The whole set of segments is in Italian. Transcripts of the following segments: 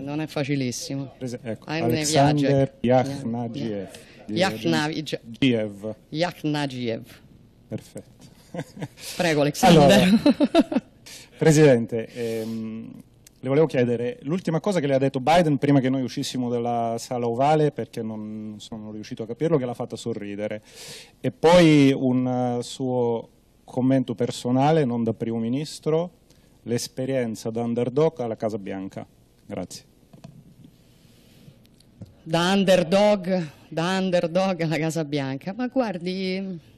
Eh, non è facilissimo. Ecco, ah, Alexander Yakhnagiev. Yakhnagiev. Yakhnagiev. Perfetto. Prego Alexander. Allora, Presidente, ehm, le volevo chiedere l'ultima cosa che le ha detto Biden prima che noi uscissimo dalla sala ovale perché non sono riuscito a capirlo che l'ha fatta sorridere e poi un suo commento personale non da primo ministro l'esperienza da underdog alla Casa Bianca grazie da underdog, da underdog alla Casa Bianca, ma guardi,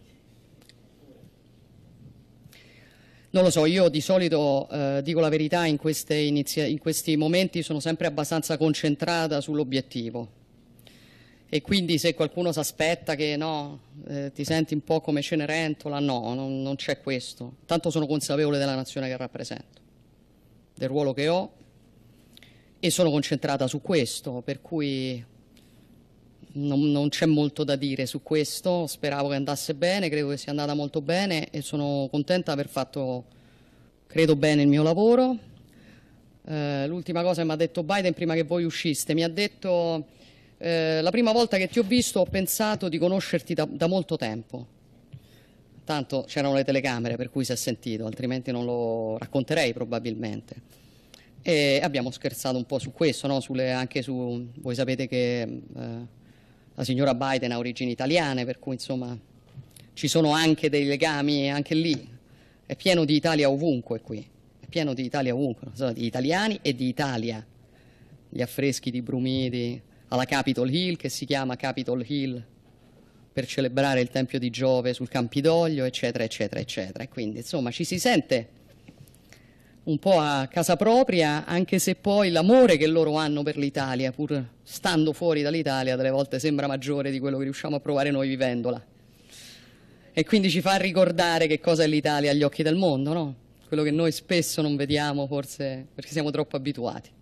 Non lo so, io di solito eh, dico la verità, in, in, questi momenti sono sempre abbastanza concentrata sull'obiettivo. E quindi se qualcuno si aspetta che no, eh, ti senti un po' come Cenerentola, no, non, non c'è questo. Tanto sono consapevole della nazione che rappresento, del ruolo che ho e sono concentrata su questo, per cui non, non c'è molto da dire su questo, speravo che andasse bene, credo che sia andata molto bene e sono contenta di aver fatto, credo bene, il mio lavoro. Eh, l'ultima cosa che mi ha detto Biden prima che voi usciste, mi ha detto eh, la prima volta che ti ho visto ho pensato di conoscerti da, da molto tempo. Tanto c'erano le telecamere per cui si è sentito, altrimenti non lo racconterei probabilmente. E abbiamo scherzato un po' su questo, no? Sulle, anche su, voi sapete che eh, la signora Biden ha origini italiane, per cui insomma ci sono anche dei legami anche lì, è pieno di Italia ovunque qui, è pieno di Italia ovunque, so, di italiani e di Italia, gli affreschi di Brumidi alla Capitol Hill che si chiama Capitol Hill per celebrare il Tempio di Giove sul Campidoglio, eccetera, eccetera, eccetera. E quindi, insomma, ci si sente un po' a casa propria, anche se poi l'amore che loro hanno per l'Italia, pur stando fuori dall'Italia, delle volte sembra maggiore di quello che riusciamo a provare noi vivendola. E quindi ci fa ricordare che cosa è l'Italia agli occhi del mondo, no? Quello che noi spesso non vediamo, forse perché siamo troppo abituati.